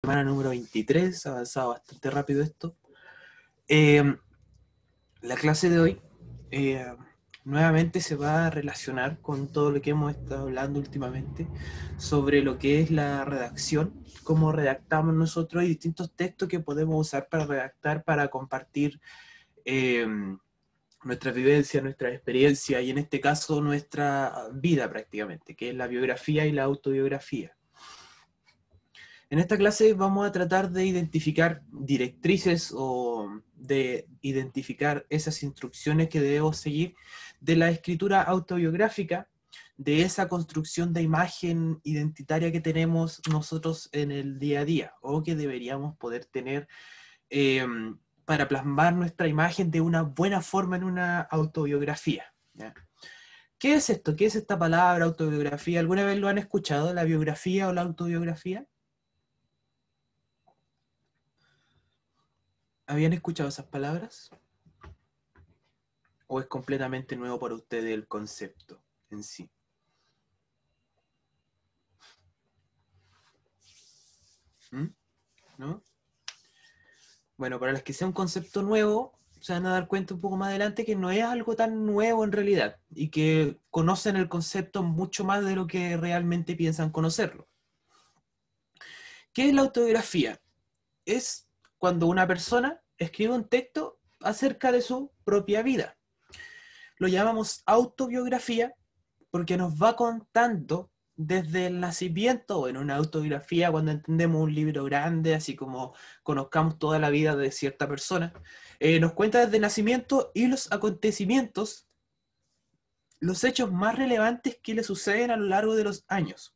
semana número 23, ha avanzado bastante rápido esto. Eh, la clase de hoy eh, nuevamente se va a relacionar con todo lo que hemos estado hablando últimamente sobre lo que es la redacción, cómo redactamos nosotros y distintos textos que podemos usar para redactar, para compartir eh, nuestra vivencia, nuestra experiencia y en este caso nuestra vida prácticamente, que es la biografía y la autobiografía. En esta clase vamos a tratar de identificar directrices o de identificar esas instrucciones que debemos seguir de la escritura autobiográfica, de esa construcción de imagen identitaria que tenemos nosotros en el día a día o que deberíamos poder tener em, para plasmar nuestra imagen de una buena forma en una autobiografía. ¿Qué es esto? ¿Qué es esta palabra autobiografía? ¿Alguna vez lo han escuchado, la biografía o la autobiografía? ¿Habían escuchado esas palabras? ¿O es completamente nuevo para ustedes el concepto en sí? ¿Mm? ¿No? Bueno, para las que sea un concepto nuevo, se van a dar cuenta un poco más adelante que no es algo tan nuevo en realidad y que conocen el concepto mucho más de lo que realmente piensan conocerlo. ¿Qué es la autobiografía? Es cuando una persona escribe un texto acerca de su propia vida. Lo llamamos autobiografía porque nos va contando desde el nacimiento, o en una autobiografía cuando entendemos un libro grande, así como conozcamos toda la vida de cierta persona, eh, nos cuenta desde el nacimiento y los acontecimientos, los hechos más relevantes que le suceden a lo largo de los años.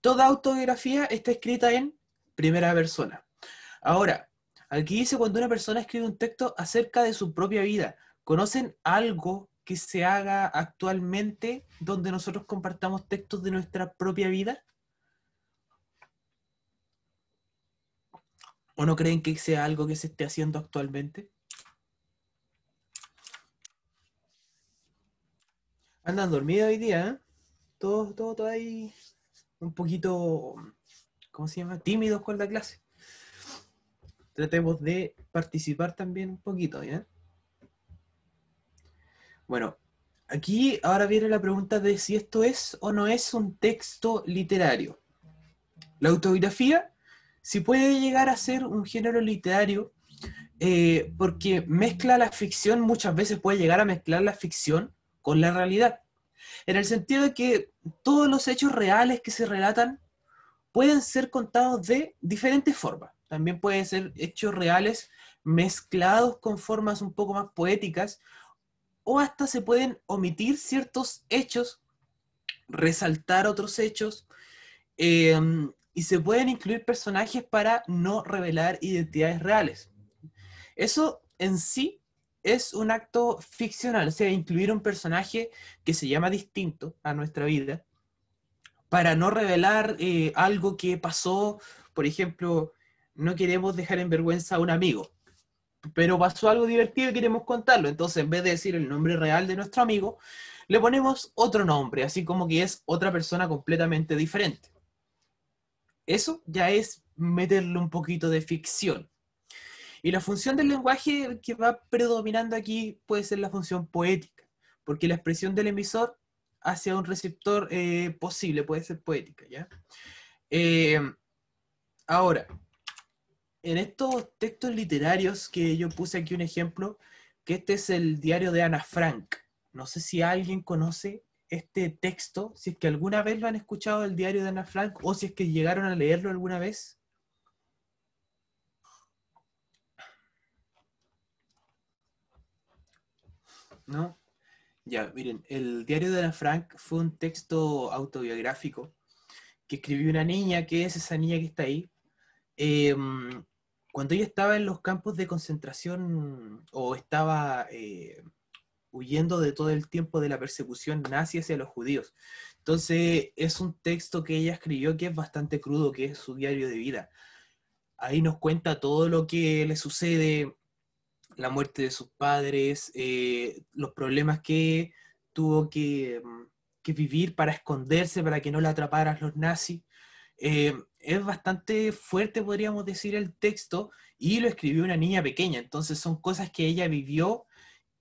Toda autobiografía está escrita en primera persona. Ahora, aquí dice cuando una persona escribe un texto acerca de su propia vida. ¿Conocen algo que se haga actualmente donde nosotros compartamos textos de nuestra propia vida? ¿O no creen que sea algo que se esté haciendo actualmente? Andan dormidos hoy día, ¿eh? Todos, todo ahí un poquito, ¿cómo se llama? Tímidos con la clase tratemos de participar también un poquito, Bueno, aquí ahora viene la pregunta de si esto es o no es un texto literario. La autobiografía, si puede llegar a ser un género literario, eh, porque mezcla la ficción, muchas veces puede llegar a mezclar la ficción con la realidad. En el sentido de que todos los hechos reales que se relatan pueden ser contados de diferentes formas también pueden ser hechos reales mezclados con formas un poco más poéticas, o hasta se pueden omitir ciertos hechos, resaltar otros hechos, em, y se pueden incluir personajes para no revelar identidades reales. Eso en sí es un acto ficcional, o sea, incluir un personaje que se llama distinto a nuestra vida, para no revelar eh, algo que pasó, por ejemplo, no queremos dejar en vergüenza a un amigo, pero pasó algo divertido y queremos contarlo. Entonces, en vez de decir el nombre real de nuestro amigo, le ponemos otro nombre, así como que es otra persona completamente diferente. Eso ya es meterle un poquito de ficción. Y la función del lenguaje que va predominando aquí puede ser la función poética, porque la expresión del emisor hacia un receptor eh, posible puede ser poética, ¿ya? Eh, ahora, en estos textos literarios que yo puse aquí un ejemplo, que este es el diario de Ana Frank. No sé si alguien conoce este texto, si es que alguna vez lo han escuchado el diario de Ana Frank o si es que llegaron a leerlo alguna vez. ¿No? Ya, miren, el diario de Ana Frank fue un texto autobiográfico que escribió una niña, que es esa niña que está ahí, em, cuando ella estaba en los campos de concentración o estaba eh, huyendo de todo el tiempo de la persecución nazi hacia los judíos. Entonces es un texto que ella escribió que es bastante crudo, que es su diario de vida. Ahí nos cuenta todo lo que le sucede, la muerte de sus padres, eh, los problemas que tuvo que, que vivir para esconderse, para que no la atraparan los nazis. Eh, es bastante fuerte, podríamos decir, el texto, y lo escribió una niña pequeña, entonces son cosas que ella vivió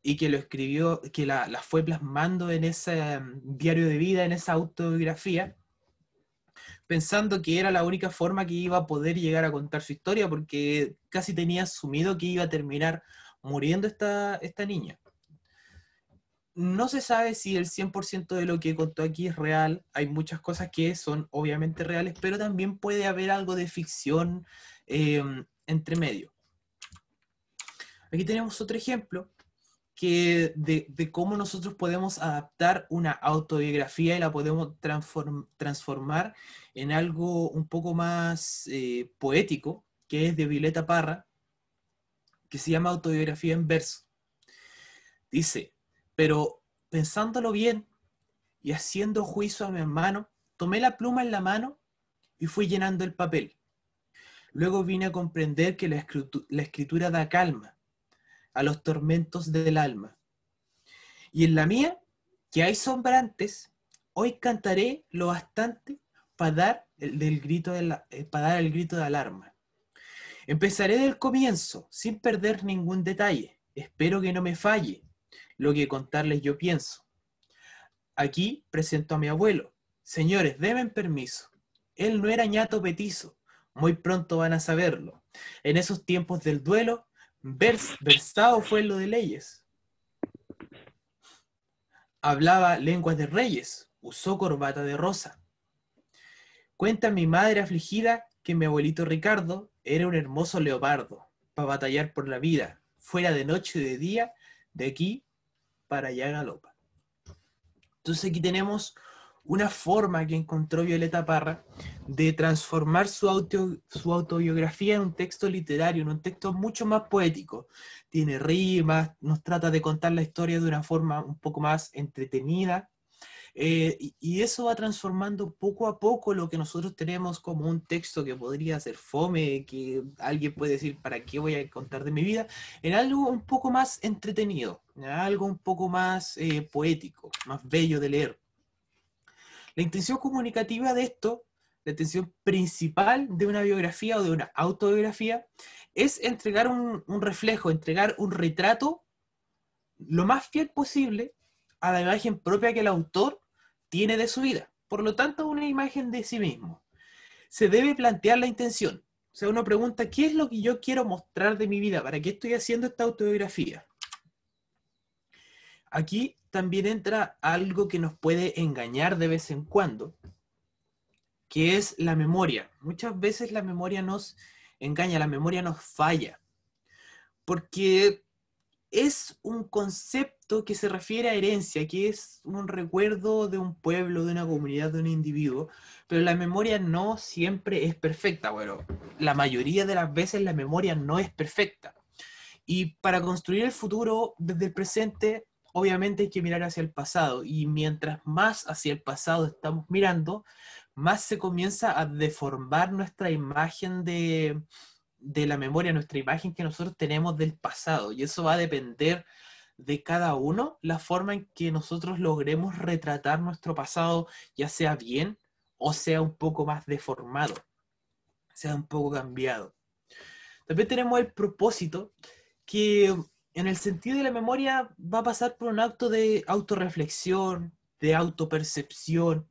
y que lo escribió, que la, fue plasmando en ese mm, diario de vida, en esa autobiografía, pensando que era la única forma que iba a poder llegar a contar su historia, porque casi tenía asumido que iba a terminar muriendo esta, esta niña no se sabe si el 100% de lo que contó aquí es real. Hay muchas cosas que son obviamente reales, pero también puede haber algo de ficción eh, entre medio. Aquí tenemos otro ejemplo de, cómo nosotros podemos adaptar una autobiografía y la podemos transformar en algo un poco más eh, poético, que es de Violeta Parra, que se llama Autobiografía en verso. Dice, pero pensándolo bien y haciendo juicio a mi hermano, tomé la pluma en la mano y fui llenando el papel. Luego vine a comprender que la escritura, da calma a los tormentos del alma. Y en la mía, que hay sombrantes, hoy cantaré lo bastante para dar el eh, grito de alarma. Empezaré del comienzo, sin perder ningún detalle. Espero que no me falle lo que contarles yo pienso. Aquí presento a mi abuelo. Señores, deben permiso. Él no era ñato petizo. Muy pronto van a saberlo. En esos tiempos del duelo, vers versado fue lo de leyes. Hablaba lenguas de reyes, usó corbata de rosa. Cuenta mi madre afligida que mi abuelito Ricardo era un hermoso leopardo para batallar por la vida, fuera de noche y de día, de aquí para allá galopa. Entonces aquí tenemos una forma que encontró Violeta Parra de transformar su, su autobiografía en un texto literario, en un texto mucho más poético. Tiene rimas, nos trata de contar la historia de una forma un poco más entretenida, eh, y, eso va transformando poco a poco lo que nosotros tenemos como un texto que podría ser fome, que alguien puede decir, ¿para qué voy a contar de mi vida? En algo un poco más entretenido, en algo un poco más eh, poético, más bello de leer. La intención comunicativa de esto la intención principal de una biografía o de una autobiografía es entregar un, reflejo, entregar un retrato lo más fiel posible a la imagen propia que el autor tiene de su vida. Por lo tanto, una imagen de sí mismo. Se debe plantear la intención. O sea, uno pregunta, ¿qué es lo que yo quiero mostrar de mi vida? ¿Para qué estoy haciendo esta autobiografía? Aquí también entra algo que nos puede engañar de vez en cuando, que es la memoria. Muchas veces la memoria nos engaña, la memoria nos falla, porque es un concepto que se refiere a herencia, que es un recuerdo de un pueblo, de una comunidad, de un individuo, pero la memoria no siempre es perfecta. Bueno, la mayoría de las veces la memoria no es perfecta. Y para construir el futuro desde el presente, obviamente hay que mirar hacia el pasado. Y mientras más hacia el pasado estamos mirando, más se comienza a deformar nuestra imagen de, de la memoria, nuestra imagen que nosotros tenemos del pasado. Y eso va a depender de cada uno la forma en que nosotros logremos retratar nuestro pasado, ya sea bien o sea un poco más deformado, sea un poco cambiado. También tenemos el propósito, que en el sentido de la memoria va a pasar por un acto de autorreflexión, de autopercepción.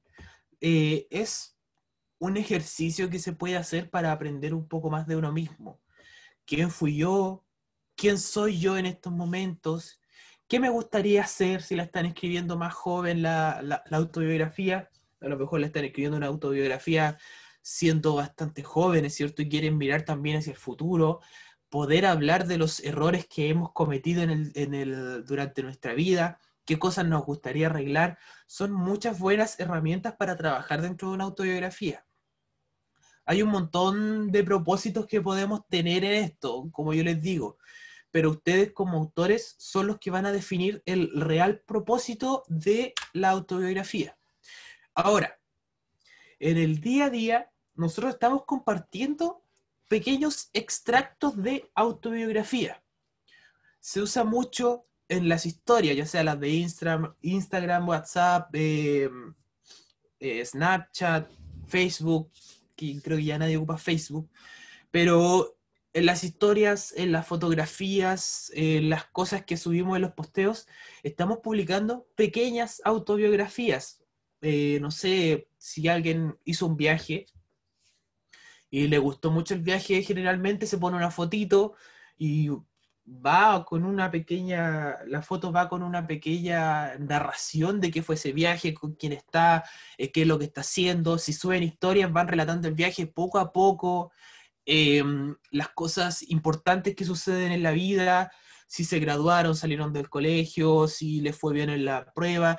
Eh, es un ejercicio que se puede hacer para aprender un poco más de uno mismo. ¿Quién fui yo? ¿Quién soy yo en estos momentos? ¿Qué me gustaría hacer si la están escribiendo más joven la, autobiografía? A lo mejor la están escribiendo una autobiografía siendo bastante jóvenes, ¿cierto? Y quieren mirar también hacia el futuro, poder hablar de los errores que hemos cometido durante nuestra vida, qué cosas nos gustaría arreglar. Son muchas buenas herramientas para trabajar dentro de una autobiografía. Hay un montón de propósitos que podemos tener en esto, como yo les digo pero ustedes como autores son los que van a definir el real propósito de la autobiografía. Ahora, en el día a día, nosotros estamos compartiendo pequeños extractos de autobiografía. Se usa mucho en las historias, ya sea las de Instagram, WhatsApp, eh, eh, Snapchat, Facebook, que creo que ya nadie ocupa Facebook, pero en las historias, en las fotografías, en las cosas que subimos en los posteos, estamos publicando pequeñas autobiografías. Eh, no sé si alguien hizo un viaje y le gustó mucho el viaje, generalmente se pone una fotito y va con una pequeña, la foto va con una pequeña narración de qué fue ese viaje, con quién está, eh, qué es lo que está haciendo, si suben historias, van relatando el viaje poco a poco, Em, las cosas importantes que suceden en la vida, si se graduaron, salieron del colegio, si les fue bien en la prueba.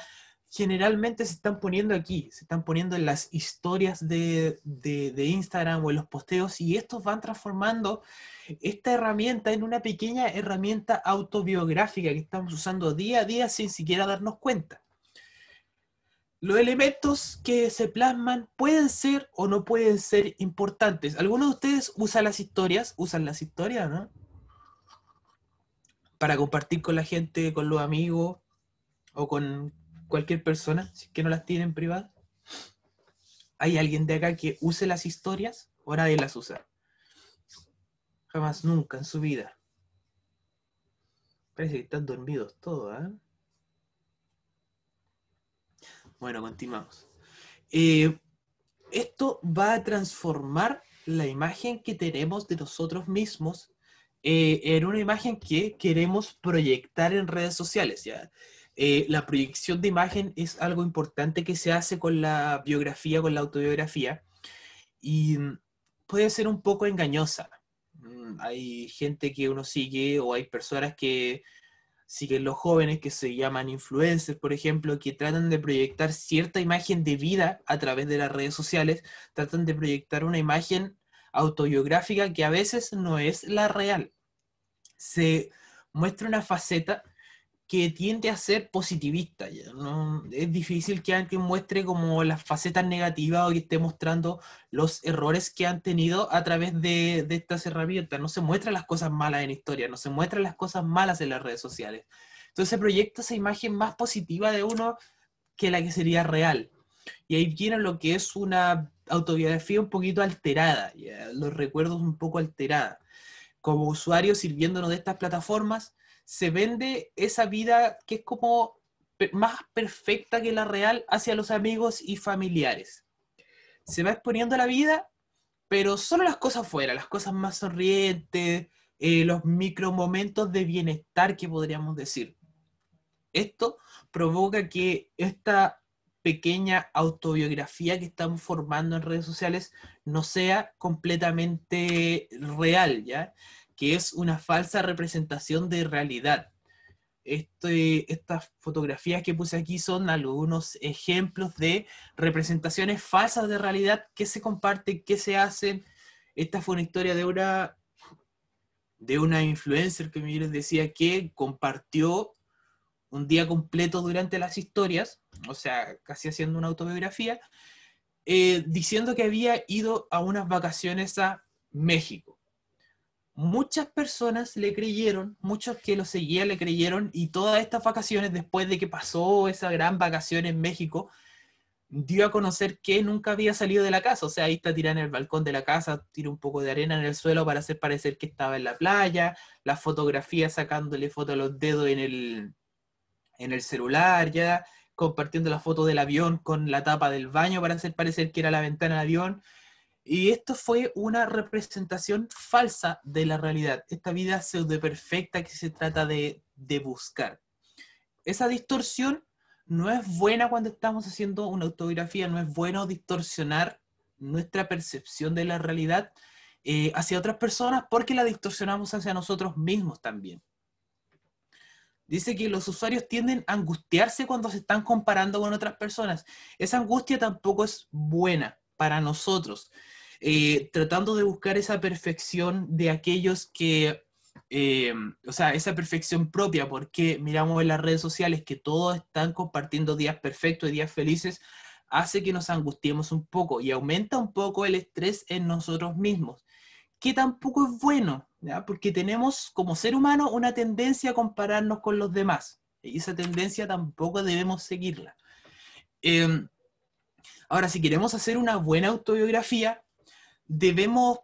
Generalmente se están poniendo aquí, se están poniendo en las historias de Instagram o en los posteos y estos van transformando esta herramienta en una pequeña herramienta autobiográfica que estamos usando día a día sin siquiera darnos cuenta los elementos que se plasman pueden ser o no pueden ser importantes. Algunos de ustedes usan las historias, usan las historias, ¿no? Para compartir con la gente, con los amigos o con cualquier persona, si es que no las tienen privadas. ¿Hay alguien de acá que use las historias o nadie las usa? Jamás, nunca en su vida. Parece que están dormidos todos, ¿eh? Bueno, continuamos. Eh, esto va a transformar la imagen que tenemos de nosotros mismos eh, en una imagen que queremos proyectar en redes sociales. Eh, la proyección de imagen es algo importante que se hace con la biografía, con la autobiografía, y puede ser un poco engañosa. Mm, hay gente que uno sigue o hay personas que siguen los jóvenes que se llaman influencers, por ejemplo, que tratan de proyectar cierta imagen de vida a través de las redes sociales, tratan de proyectar una imagen autobiográfica que a veces no es la real. Se muestra una faceta que tiende a ser positivista. Es difícil que alguien muestre como las facetas negativas o que esté mostrando los errores que han tenido a través de, estas herramientas. No se muestran las cosas malas en historia, no se muestran las cosas malas en las redes sociales. Entonces se proyecta esa imagen más positiva de uno que la que sería real. Y ahí viene lo que es una autobiografía un poquito alterada, los recuerdos un poco alterados. Como usuario sirviéndonos de estas plataformas, se vende esa vida que es como más perfecta que la real hacia los amigos y familiares. Se va exponiendo la vida, pero solo las cosas fuera, las cosas más sonrientes, eh, los micro momentos de bienestar que podríamos decir. Esto provoca que esta pequeña autobiografía que estamos formando en redes sociales no sea completamente real, ¿ya? que es una falsa representación de realidad. Este, estas fotografías que puse aquí son algunos ejemplos de representaciones falsas de realidad que se comparten, que se hacen. Esta fue una historia de una, de una influencer que me decía que compartió un día completo durante las historias, o sea, casi haciendo una autobiografía, eh, diciendo que había ido a unas vacaciones a México muchas personas le creyeron, muchos que lo seguían le creyeron y todas estas vacaciones, después de que pasó esa gran vacación en México, dio a conocer que nunca había salido de la casa. O sea, ahí está tirando el balcón de la casa, tira un poco de arena en el suelo para hacer parecer que estaba en la playa, la fotografía sacándole foto a los dedos en el, en el celular, ya compartiendo la foto del avión con la tapa del baño para hacer parecer que era la ventana del avión. Y esto fue una representación falsa de la realidad, esta vida pseudo perfecta que se trata de, buscar. Esa distorsión no es buena cuando estamos haciendo una autobiografía, no es bueno distorsionar nuestra percepción de la realidad eh, hacia otras personas porque la distorsionamos hacia nosotros mismos también. Dice que los usuarios tienden a angustiarse cuando se están comparando con otras personas. Esa angustia tampoco es buena para nosotros, eh, tratando de buscar esa perfección de aquellos que, eh, o sea, esa perfección propia, porque miramos en las redes sociales que todos están compartiendo días perfectos y días felices, hace que nos angustiemos un poco y aumenta un poco el estrés en nosotros mismos, que tampoco es bueno, porque tenemos como ser humano una tendencia a compararnos con los demás y esa tendencia tampoco debemos seguirla. Em, Ahora, si queremos hacer una buena autobiografía, debemos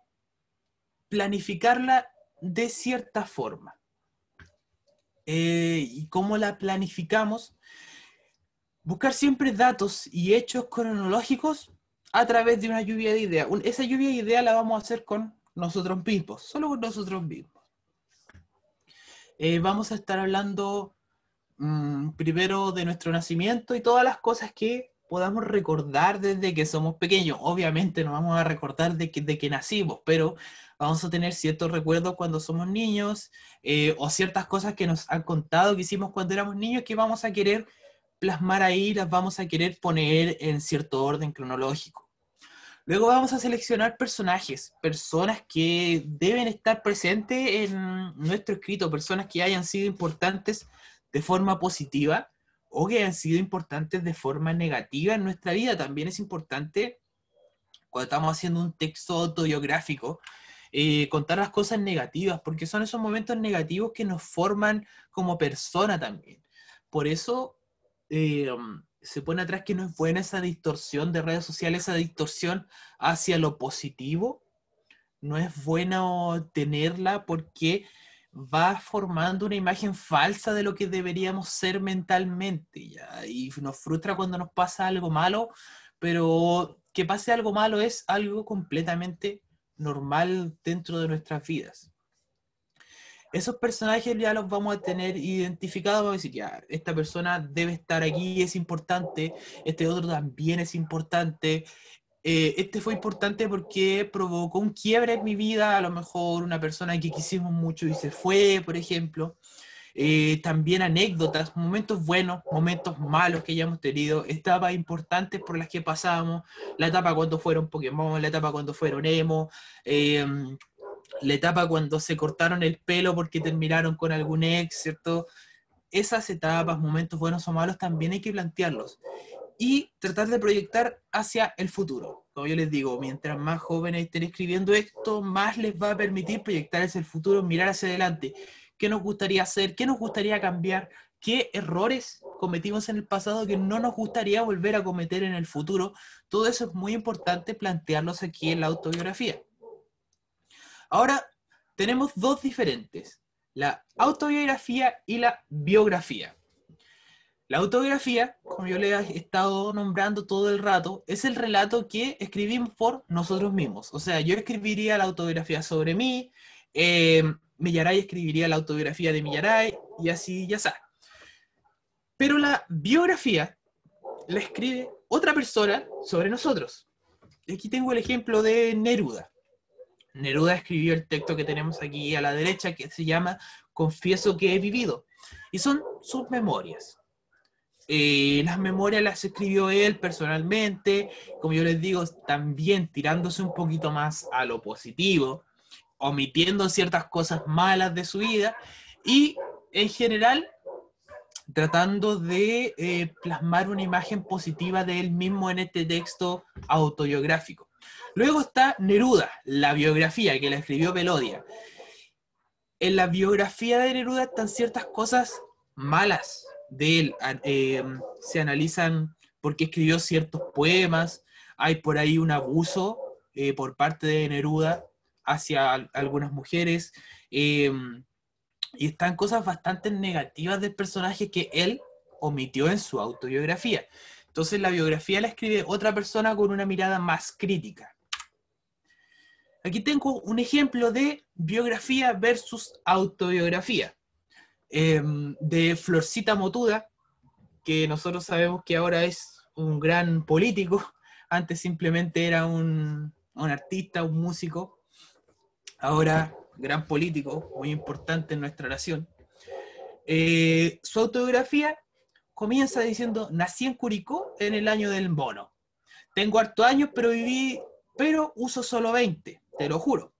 planificarla de cierta forma. Eh, ¿Y cómo la planificamos? Buscar siempre datos y hechos cronológicos a través de una lluvia de ideas. esa lluvia de ideas la vamos a hacer con nosotros mismos, solo con nosotros mismos. Eh, vamos a estar hablando mm, primero de nuestro nacimiento y todas las cosas que podamos recordar desde que somos pequeños. Obviamente no vamos a recordar de que, de que nacimos, pero vamos a tener ciertos recuerdos cuando somos niños eh, o ciertas cosas que nos han contado que hicimos cuando éramos niños que vamos a querer plasmar ahí, las vamos a querer poner en cierto orden cronológico. Luego vamos a seleccionar personajes, personas que deben estar presentes en nuestro escrito, personas que hayan sido importantes de forma positiva o que han sido importantes de forma negativa en nuestra vida. También es importante, cuando estamos haciendo un texto autobiográfico, eh, contar las cosas negativas, porque son esos momentos negativos que nos forman como persona también. Por eso eh, um, se pone atrás que no es buena esa distorsión de redes sociales, esa distorsión hacia lo positivo. No es bueno tenerla porque va formando una imagen falsa de lo que deberíamos ser mentalmente, Y nos frustra cuando nos pasa algo malo, pero que pase algo malo es algo completamente normal dentro de nuestras vidas. Esos personajes ya los vamos a tener identificados, vamos a decir, ya, esta persona debe estar aquí, es importante, este otro también es importante, eh, este fue importante porque provocó un quiebre en mi vida, a lo mejor una persona que quisimos mucho y se fue, por ejemplo. Eh, también anécdotas, momentos buenos, momentos malos que hayamos tenido, etapas importantes por las que pasamos, la etapa cuando fueron Pokémon, la etapa cuando fueron emo, em, la etapa cuando se cortaron el pelo porque terminaron con algún ex, ¿cierto? Esas etapas, momentos buenos o malos, también hay que plantearlos y tratar de proyectar hacia el futuro. Como yo les digo, mientras más jóvenes estén escribiendo esto, más les va a permitir proyectar hacia el futuro, mirar hacia adelante. ¿Qué nos gustaría hacer? ¿Qué nos gustaría cambiar? ¿Qué errores cometimos en el pasado que no nos gustaría volver a cometer en el futuro? Todo eso es muy importante plantearnos aquí en la autobiografía. Ahora, tenemos dos diferentes, la autobiografía y la biografía. La autobiografía, como yo le he estado nombrando todo el rato, es el relato que escribimos por nosotros mismos. O sea, yo escribiría la autobiografía sobre mí, eh, Millaray escribiría la autobiografía de Millaray, y así ya está. Pero la biografía la escribe otra persona sobre nosotros. Aquí tengo el ejemplo de Neruda. Neruda escribió el texto que tenemos aquí a la derecha que se llama Confieso que he vivido. Y son sus memorias eh, las memorias las escribió él personalmente, como yo les digo, también tirándose un poquito más a lo positivo, omitiendo ciertas cosas malas de su vida y en general tratando de eh, plasmar una imagen positiva de él mismo en este texto autobiográfico. Luego está Neruda, la biografía que la escribió Pelodia. En la biografía de Neruda están ciertas cosas malas, de él, eh, se analizan por qué escribió ciertos poemas, hay por ahí un abuso eh, por parte de Neruda hacia algunas mujeres, em, y están cosas bastante negativas del personaje que él omitió en su autobiografía. Entonces la biografía la escribe otra persona con una mirada más crítica. Aquí tengo un ejemplo de biografía versus autobiografía. Em, de Florcita Motuda, que nosotros sabemos que ahora es un gran político, antes simplemente era un, artista, un músico, ahora gran político, muy importante en nuestra nación. Eh, su autobiografía comienza diciendo, nací en Curicó en el año del bono. Tengo harto años, pero viví, pero uso solo 20, te lo juro.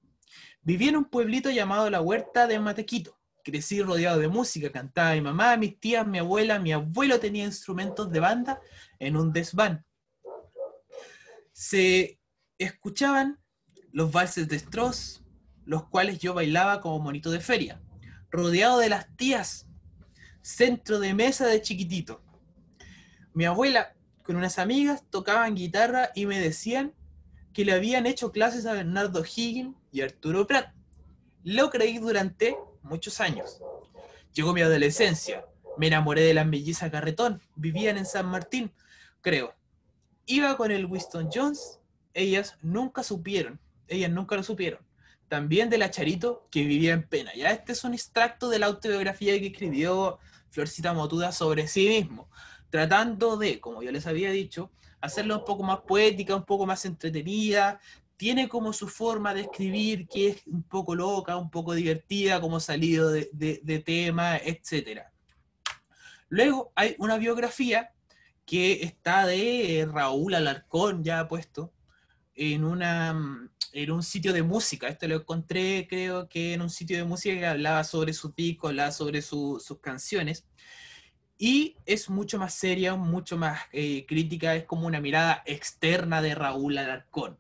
Viví en un pueblito llamado La Huerta de Matequito crecí rodeado de música, cantaba mi mamá, mis tías, mi abuela, mi abuelo tenía instrumentos de banda en un desván. Se escuchaban los valses de Strauss, los cuales yo bailaba como monito de feria, rodeado de las tías, centro de mesa de chiquitito. Mi abuela con unas amigas tocaban guitarra y me decían que le habían hecho clases a Bernardo Higgin y Arturo pratt Lo creí durante muchos años. Llegó mi adolescencia, me enamoré de la belleza Carretón. vivían en San Martín, creo. Iba con el Winston Jones, ellas nunca supieron, ellas nunca lo supieron. También de la Charito, que vivía en pena. Ya este es un extracto de la autobiografía que escribió Florcita Motuda sobre sí mismo, tratando de, como yo les había dicho, hacerlo un poco más poética, un poco más entretenida, tiene como su forma de escribir que es un poco loca, un poco divertida, como salido de, tema, etc. Luego hay una biografía que está de eh, Raúl Alarcón, ya puesto, en, una, mm, en un sitio de música. Esto lo encontré, creo que en un sitio de música que hablaba sobre su discos, hablaba sobre sus canciones. Y es mucho más seria, mucho más eh, crítica, es como una mirada externa de Raúl Alarcón.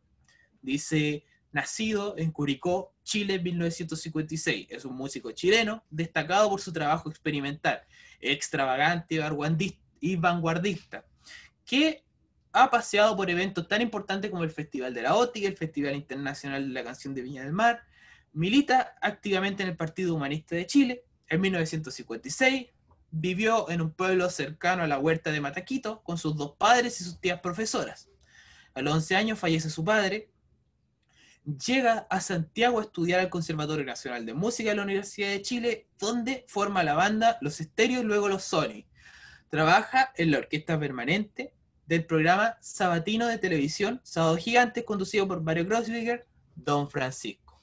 Dice, nacido en Curicó, Chile, 1956. Es un músico chileno destacado por su trabajo experimental, extravagante y vanguardista, que ha paseado por eventos tan importantes como el Festival de la y el Festival Internacional de la Canción de Viña del Mar. Milita activamente en el Partido Humanista de Chile. En 1956 vivió en un pueblo cercano a la huerta de Mataquito con sus dos padres y sus tías profesoras. A los 11 años fallece su padre, llega a Santiago a estudiar al Conservatorio Nacional de Música de la Universidad de Chile, donde forma la banda Los Estéreos y luego Los Sony. Trabaja en la orquesta permanente del programa sabatino de televisión Sábado Gigante, conducido por Mario Grossbiger, Don Francisco.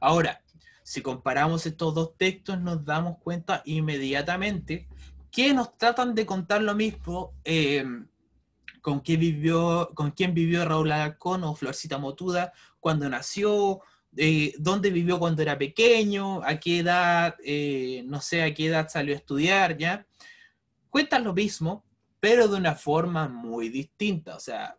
Ahora, si comparamos estos dos textos, nos damos cuenta inmediatamente que nos tratan de contar lo mismo. Eh, con, vivió, con quién vivió Raúl Alarcón o Florcita Motuda cuando nació, eh, dónde vivió cuando era pequeño, a qué edad, eh, no sé, a qué edad salió a estudiar, ¿ya? Cuentan lo mismo, pero de una forma muy distinta. O sea,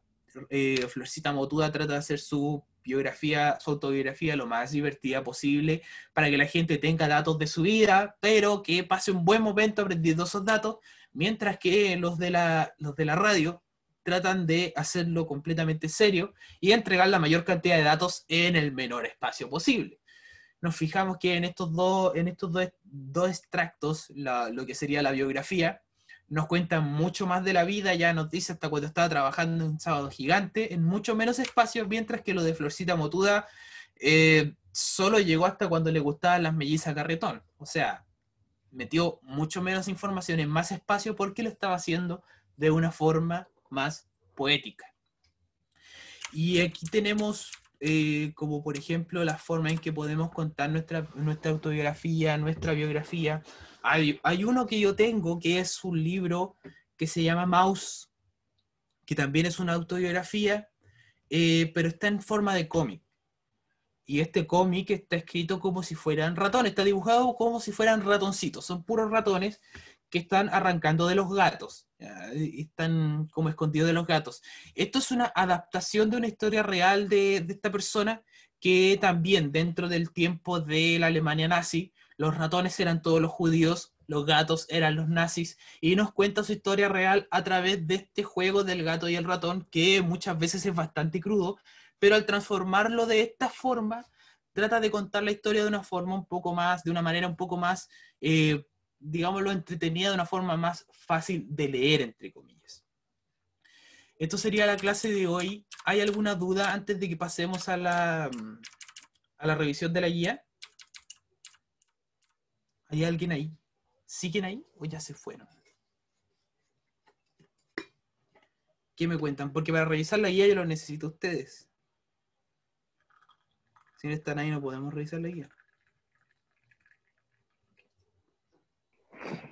eh, Florcita Motuda trata de hacer su biografía, su autobiografía lo más divertida posible para que la gente tenga datos de su vida, pero que pase un buen momento aprendiendo esos datos, mientras que los de los de la radio tratan de hacerlo completamente serio y entregar la mayor cantidad de datos en el menor espacio posible. Nos fijamos que en estos dos, en estos dos, extractos, lo que sería la biografía, nos cuentan mucho más de la vida, ya nos dice hasta cuando estaba trabajando en un sábado gigante, en mucho menos espacio, mientras que lo de Florcita Motuda eh, solo llegó hasta cuando le gustaban las mellizas carretón. O sea, metió mucho menos información en más espacio porque lo estaba haciendo de una forma más poética. Y aquí tenemos eh, como por ejemplo la forma en que podemos contar nuestra, nuestra autobiografía, nuestra biografía. Hay, uno que yo tengo que es un libro que se llama Mouse, que también es una autobiografía, eh, pero está en forma de cómic. Y este cómic está escrito como si fueran ratones, está dibujado como si fueran ratoncitos, son puros ratones que están arrancando de los gatos, están como escondidos de los gatos. Esto es una adaptación de una historia real de, esta persona que también dentro del tiempo de la Alemania nazi, los ratones eran todos los judíos, los gatos eran los nazis, y nos cuenta su historia real a través de este juego del gato y el ratón, que muchas veces es bastante crudo, pero al transformarlo de esta forma, trata de contar la historia de una forma un poco más, de una manera un poco más eh, digámoslo, entretenida de una forma más fácil de leer, entre comillas. Esto sería la clase de hoy. ¿Hay alguna duda antes de que pasemos a la, a la revisión de la guía? ¿Hay alguien ahí? ¿Siguen ahí o ya se fueron? ¿Qué me cuentan? Porque para revisar la guía yo lo necesito a ustedes. Si no están ahí no podemos revisar la guía.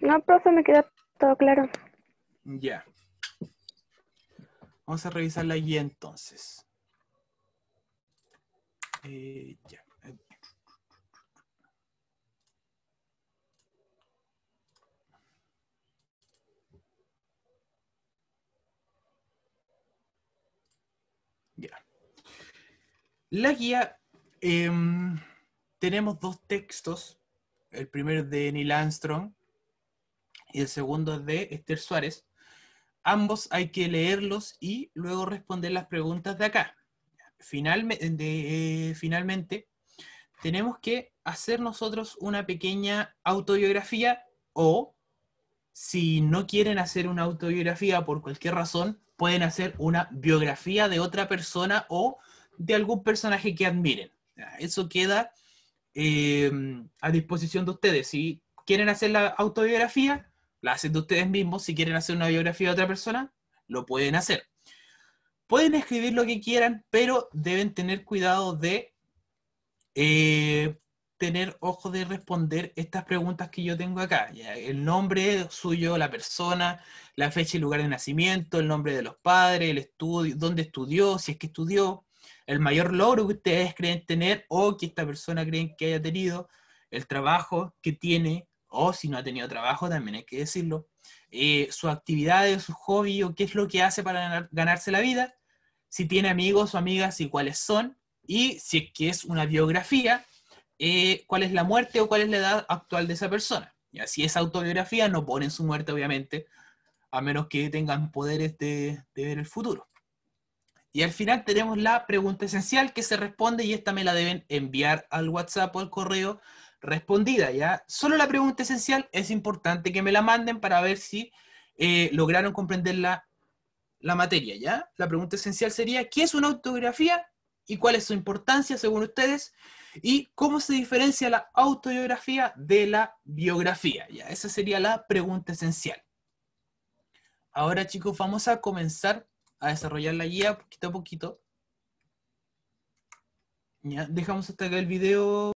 No, profe, me queda todo claro. Ya. Vamos a revisar la guía entonces. Eh, ya. La guía, em, tenemos dos textos. El primero de Neil Armstrong, y el segundo es de Esther Suárez. Ambos hay que leerlos y luego responder las preguntas de acá. Eh, finalmente, tenemos que hacer nosotros una pequeña autobiografía o, si no quieren hacer una autobiografía por cualquier razón, pueden hacer una biografía de otra persona o de algún personaje que admiren. Eso queda eh, a disposición de ustedes. Si quieren hacer la autobiografía, la hacen de ustedes mismos, si quieren hacer una biografía de otra persona, lo pueden hacer. Pueden escribir lo que quieran, pero deben tener cuidado de eh, tener ojo de responder estas preguntas que yo tengo acá. el nombre suyo, la persona, la fecha y lugar de nacimiento, el nombre de los padres, el estudio, dónde estudió, si es que estudió, el mayor logro que ustedes creen tener o que esta persona creen que haya tenido, el trabajo que tiene, o si no ha tenido trabajo, también hay que decirlo, eh, su sus actividades, su hobby o qué es lo que hace para ganarse la vida, si tiene amigos o amigas y cuáles son, y si es que es una biografía, eh, cuál es la muerte o cuál es la edad actual de esa persona. Y así es autobiografía, no ponen su muerte, obviamente, a menos que tengan poderes de, de ver el futuro. Y al final tenemos la pregunta esencial que se responde y esta me la deben enviar al WhatsApp o al correo respondida, ¿ya? Solo la pregunta esencial es importante que me la manden para ver si eh, lograron comprender la, la, materia, ¿ya? La pregunta esencial sería, ¿qué es una autobiografía y cuál es su importancia según ustedes? ¿Y cómo se diferencia la autobiografía de la biografía? ¿ya? Esa sería la pregunta esencial. Ahora, chicos, vamos a comenzar a desarrollar la guía poquito a poquito. ¿Ya? Dejamos hasta acá el video.